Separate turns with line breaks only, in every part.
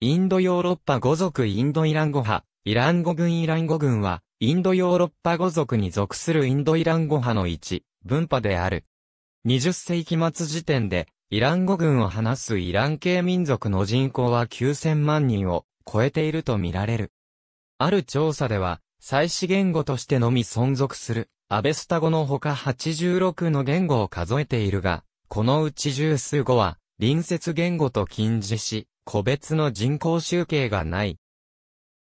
インドヨーロッパ語族インドイラン語派、イラン語軍イラン語軍は、インドヨーロッパ語族に属するインドイラン語派の一、分派である。20世紀末時点で、イラン語軍を話すイラン系民族の人口は9000万人を超えているとみられる。ある調査では、祭祀言語としてのみ存続する、アベスタ語のほか86の言語を数えているが、このうち十数語は、隣接言語と近似し、個別の人口集計がない。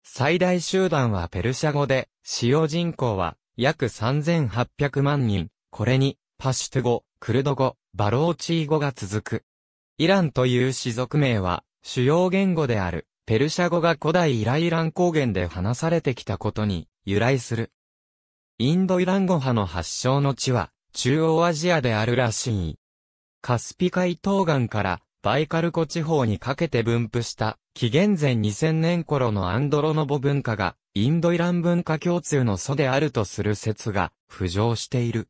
最大集団はペルシャ語で、使用人口は約3800万人。これに、パシュト語、クルド語、バローチー語が続く。イランという氏族名は、主要言語である、ペルシャ語が古代イライラン高原で話されてきたことに由来する。インドイラン語派の発祥の地は、中央アジアであるらしい。カスピ海東岸からバイカル湖地方にかけて分布した、紀元前2000年頃のアンドロノボ文化が、インドイラン文化共通の祖であるとする説が浮上している。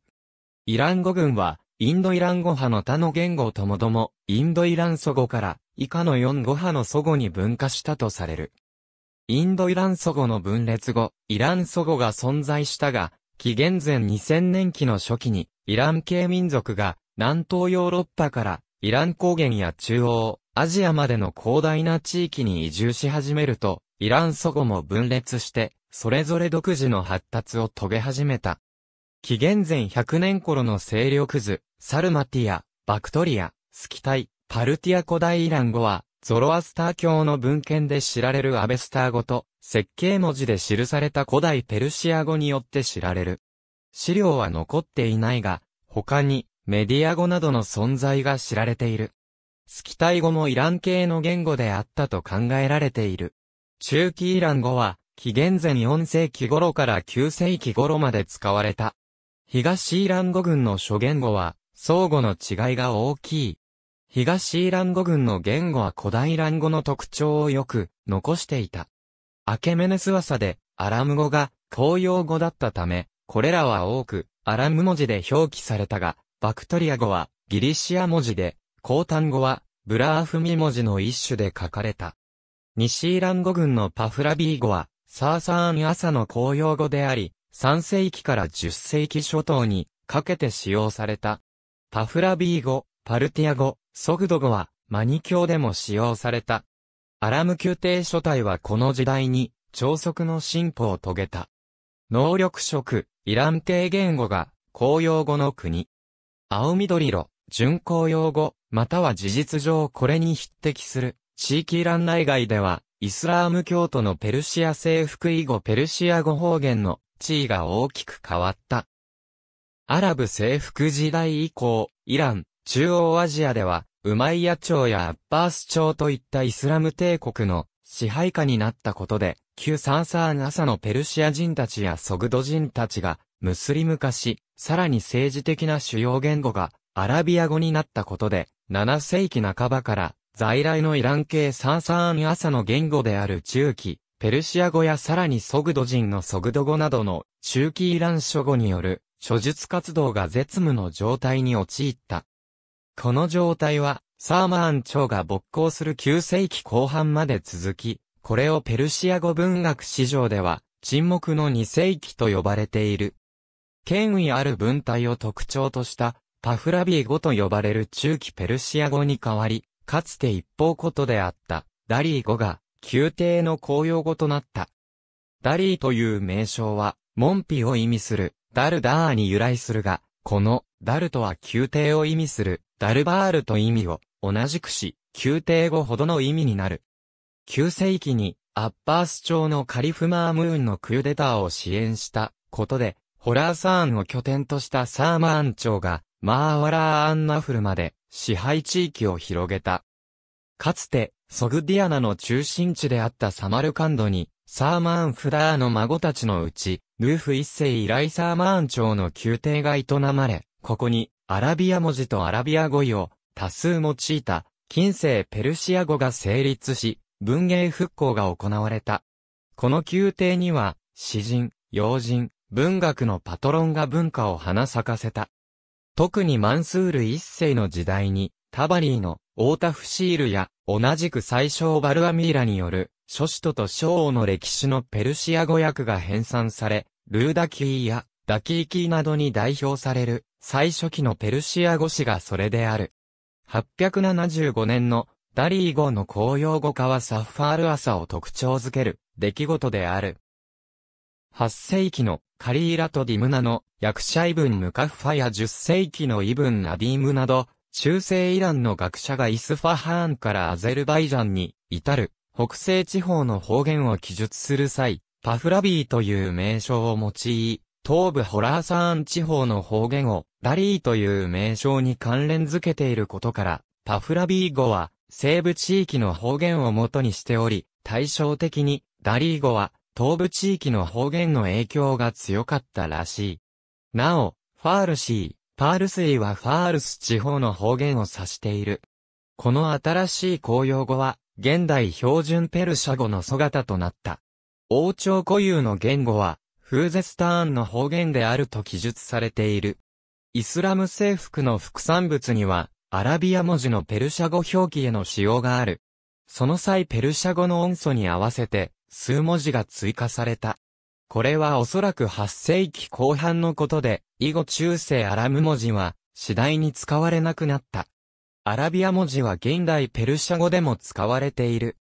イラン語群は、インドイラン語派の他の言語ともども、インドイラン祖語から、以下の4語派の祖語に分化したとされる。インドイラン祖語の分裂後、イラン祖語が存在したが、紀元前2000年期の初期に、イラン系民族が、南東ヨーロッパからイラン高原や中央、アジアまでの広大な地域に移住し始めると、イラン祖語も分裂して、それぞれ独自の発達を遂げ始めた。紀元前100年頃の勢力図、サルマティア、バクトリア、スキタイ、パルティア古代イラン語は、ゾロアスター教の文献で知られるアベスター語と、設計文字で記された古代ペルシア語によって知られる。資料は残っていないが、他に、メディア語などの存在が知られている。スキタイ語もイラン系の言語であったと考えられている。中期イラン語は、紀元前4世紀頃から9世紀頃まで使われた。東イラン語群の諸言語は、相互の違いが大きい。東イラン語群の言語は古代イラン語の特徴をよく残していた。アケメネスワサでアラム語が公用語だったため、これらは多くアラム文字で表記されたが、バクトリア語はギリシア文字で、高単語はブラーフミ文字の一種で書かれた。西イラン語群のパフラビー語は、サーサーン朝の公用語であり、3世紀から10世紀初頭にかけて使用された。パフラビー語、パルティア語、ソグド語はマニ教でも使用された。アラム宮廷書体はこの時代に超速の進歩を遂げた。能力色、イラン帝言語が公用語の国。青緑色、巡航用語、または事実上これに匹敵する、地域欄内外では、イスラーム教徒のペルシア征服以後ペルシア語方言の地位が大きく変わった。アラブ征服時代以降、イラン、中央アジアでは、ウマイヤ朝やアッバース朝といったイスラム帝国の支配下になったことで、旧サンサーン朝のペルシア人たちやソグド人たちがムスリム化し、さらに政治的な主要言語がアラビア語になったことで、7世紀半ばから在来のイラン系サンサーン朝の言語である中期、ペルシア語やさらにソグド人のソグド語などの中期イラン諸語による諸術活動が絶無の状態に陥った。この状態は、サーマーン朝が勃興する9世紀後半まで続き、これをペルシア語文学史上では、沈黙の2世紀と呼ばれている。権威ある文体を特徴としたパフラビー語と呼ばれる中期ペルシア語に代わり、かつて一方ことであったダリー語が宮廷の公用語となった。ダリーという名称は、門扉を意味するダルダーに由来するが、このダルとは宮廷を意味するダルバールと意味を同じくし、宮廷語ほどの意味になる。9世紀にアッバース朝のカリフ・マームーンのクーデターを支援したことで、ホラーサーンを拠点としたサーマーン朝が、マーワラーアンナフルまで支配地域を広げた。かつて、ソグディアナの中心地であったサマルカンドに、サーマーンフダーの孫たちのうち、ルーフ一世以来サーマーン朝の宮廷が営まれ、ここに、アラビア文字とアラビア語彙を多数用いた、近世ペルシア語が成立し、文芸復興が行われた。この宮廷には、詩人、要人、文学のパトロンが文化を花咲かせた。特にマンスール一世の時代に、タバリーの、オータフシールや、同じく最小バルアミーラによる、諸首都と諸王の歴史のペルシア語訳が編纂され、ルーダキーや、ダキーキーなどに代表される、最初期のペルシア語詞がそれである。875年の、ダリー語の公用語化はサッファール朝を特徴づける、出来事である。8世紀のカリーラとディムナの、役者イブン・ムカファや10世紀のイブン・ナディムなど、中世イランの学者がイスファハーンからアゼルバイジャンに至る北西地方の方言を記述する際、パフラビーという名称を用い、東部ホラーサーン地方の方言をダリーという名称に関連づけていることから、パフラビー語は西部地域の方言を元にしており、対照的にダリー語は東部地域の方言の影響が強かったらしい。なお、ファールシー、パールスイはファールス地方の方言を指している。この新しい公用語は、現代標準ペルシャ語の姿となった。王朝固有の言語は、フーゼスターンの方言であると記述されている。イスラム征服の副産物には、アラビア文字のペルシャ語表記への使用がある。その際ペルシャ語の音素に合わせて、数文字が追加された。これはおそらく8世紀後半のことで、以後中世アラム文字は次第に使われなくなった。アラビア文字は現代ペルシャ語でも使われている。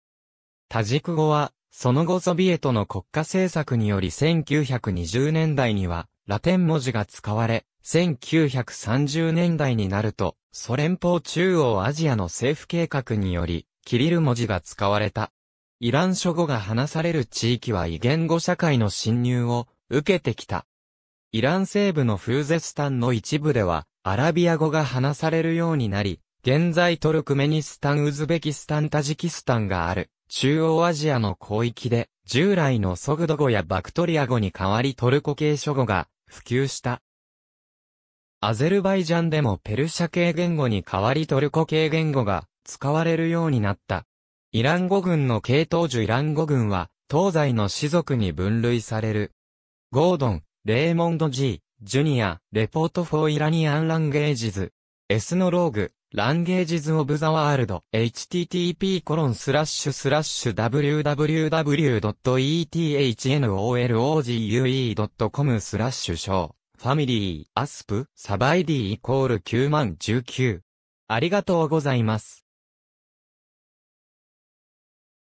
タジク語は、その後ソビエトの国家政策により1920年代にはラテン文字が使われ、1930年代になると、ソ連邦中央アジアの政府計画により、キリル文字が使われた。イラン諸語が話される地域は異言語社会の侵入を受けてきた。イラン西部のフーゼスタンの一部では、アラビア語が話されるようになり、現在トルクメニスタン、ウズベキスタン、タジキスタンがある、中央アジアの広域で、従来のソグド語やバクトリア語に代わりトルコ系諸語が普及した。アゼルバイジャンでもペルシャ系言語に代わりトルコ系言語が使われるようになった。イラン語軍の系統樹イラン語軍は、東西の氏族に分類される。ゴードン、レーモンドジー、ジュニア、レポートフォーイラニアンランゲージズ、エスノローグ、ランゲージズオブザワールド、http コロンスラッシュスラッシュ w w w e t h n o l o g u e c o m スラッシュショー、ファミリー、アスプ、サバイディイコール9万19。ありがとうございます。